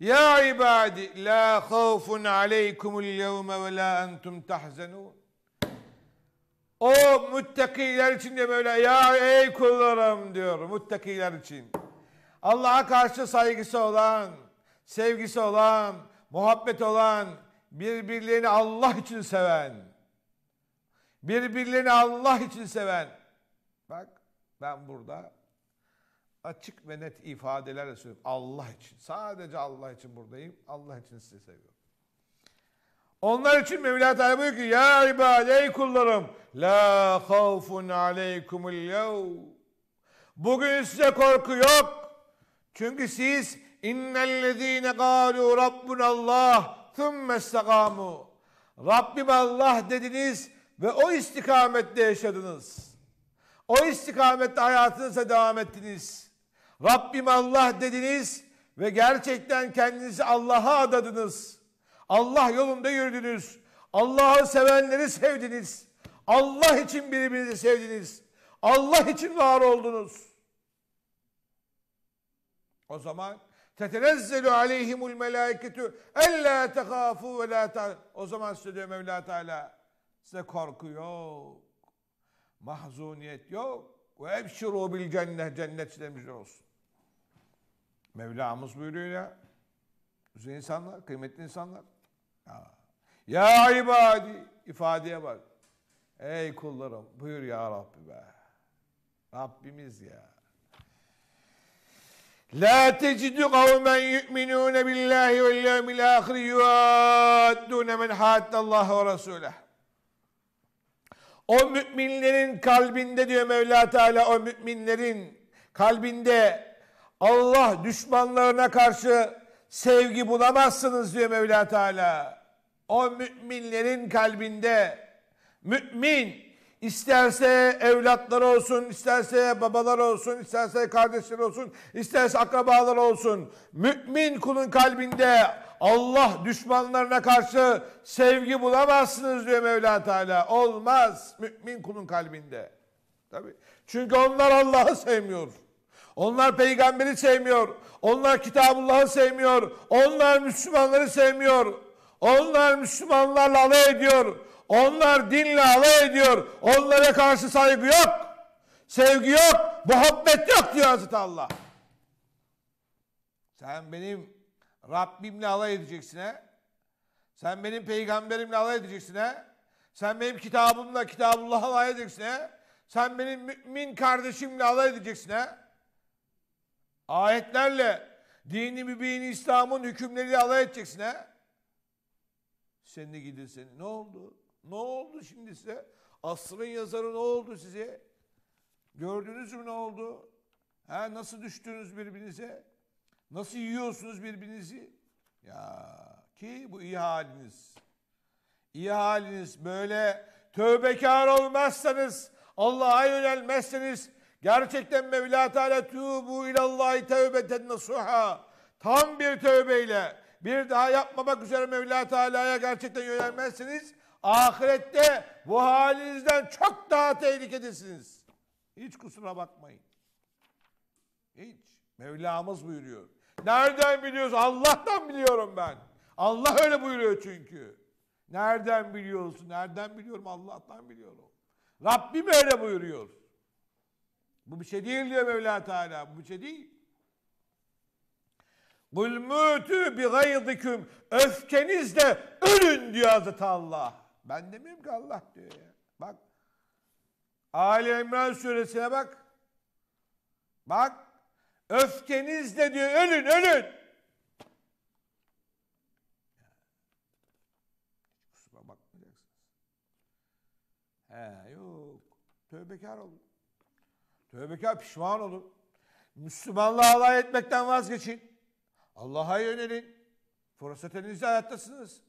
Ya ibadi la khawfun aleykumul yevme ve la entum tahzenun. O muttakiler için de böyle ya ey kullarım diyor muttakiler için. Allah'a karşı saygısı olan, sevgisi olan, muhabbet olan, birbirlerini Allah için seven, birbirlerini Allah için seven. Bak ben burada açık ve net ifadelerle söylüyorum. Allah için. Sadece Allah için buradayım. Allah için sizi seviyorum. Onlar için Mevla Teala buyuruyor ki Ya ibad kullarım La havfun aleykumul yav Bugün size korku yok. Çünkü siz innellezine galu rabbunallah thumme istakamu Rabbim Allah dediniz ve o istikamette yaşadınız. O istikamette hayatınıza devam ettiniz. Rabbim Allah dediniz ve gerçekten kendinizi Allah'a adadınız. Allah yolunda yürüdünüz. Allah'ı sevenleri sevdiniz. Allah için birbirinizi sevdiniz. Allah için var oldunuz. O zaman tetenezzelu aleyhimul melâiketü ellâ tehâfû ve lâ O zaman söylüyor Mevla Teala size korku yok. Mahzuniyet yok. Ve ebşirû bil cennet cennet size şey olsun. Mevlamız buyuruyor ya. Güzel insanlar, kıymetli insanlar. Ya, ya ibadi ifadeye bak. Ey kullarım buyur ya Rabbi be. Rabbimiz ya. La tecidu kavmen yu'minune billahi vel yevmil ahir yuaddune men haddallahi ve rasuleh. O müminlerin kalbinde diyor Mevla Teala o müminlerin kalbinde Allah düşmanlarına karşı sevgi bulamazsınız diyor Mevla Teala. O müminlerin kalbinde mümin isterse evlatlar olsun, isterse babalar olsun, isterse kardeşler olsun, isterse akrabalar olsun. Mümin kulun kalbinde Allah düşmanlarına karşı sevgi bulamazsınız diyor Mevla Teala. Olmaz mümin kulun kalbinde. Tabii. Çünkü onlar Allah'ı sevmiyor. Onlar peygamberi sevmiyor. Onlar Kitabullah'ı sevmiyor. Onlar Müslümanları sevmiyor. Onlar Müslümanlarla alay ediyor. Onlar dinle alay ediyor. Onlara karşı saygı yok. Sevgi yok. Muhabbet yok diyor Hazreti Allah. Sen benim Rabbimle alay edeceksin he. Sen benim peygamberimle alay edeceksin he. Sen benim kitabımla, kitabullahla alay edeceksin he. Sen benim mümin kardeşimle alay edeceksin he. Ayetlerle dini mübin İslam'ın hükümleriyle alay edeceksin ha? Sen de gidin seni. Ne oldu? Ne oldu şimdi size? Asrın yazarı ne oldu size? Gördünüz mü ne oldu? Ha, nasıl düştünüz birbirinize? Nasıl yiyorsunuz birbirinizi? Ya ki bu iyi haliniz. İyi haliniz böyle tövbekar olmazsanız, Allah'a yönelmezseniz Gerçekten Mevla Teala tübü ilallahi tevbeten nasuha. Tam bir tövbeyle bir daha yapmamak üzere Mevla Teala'ya gerçekten yönelmezsiniz. Ahirette bu halinizden çok daha tehlikedesiniz. Hiç kusura bakmayın. Hiç. Mevlamız buyuruyor. Nereden biliyoruz? Allah'tan biliyorum ben. Allah öyle buyuruyor çünkü. Nereden biliyorsun? Nereden biliyorum? Allah'tan biliyorum. Rabbim öyle buyuruyor. Bu bir şey değil diyor Mevla Teala. Bu bir şey değil. Kul mütü bi gaydiküm. Öfkenizle ölün diyor Hazreti Allah. Ben demiyorum ki Allah diyor ya. Bak. Ali İmran suresine bak. Bak. Öfkenizle diyor ölün ölün. Kusura bakmayacaksınız. He yok. Tövbekar olun. Tövbekar pişman olun. Müslümanlığa alay etmekten vazgeçin. Allah'a yönelin. Fırsat elinizde hayattasınız.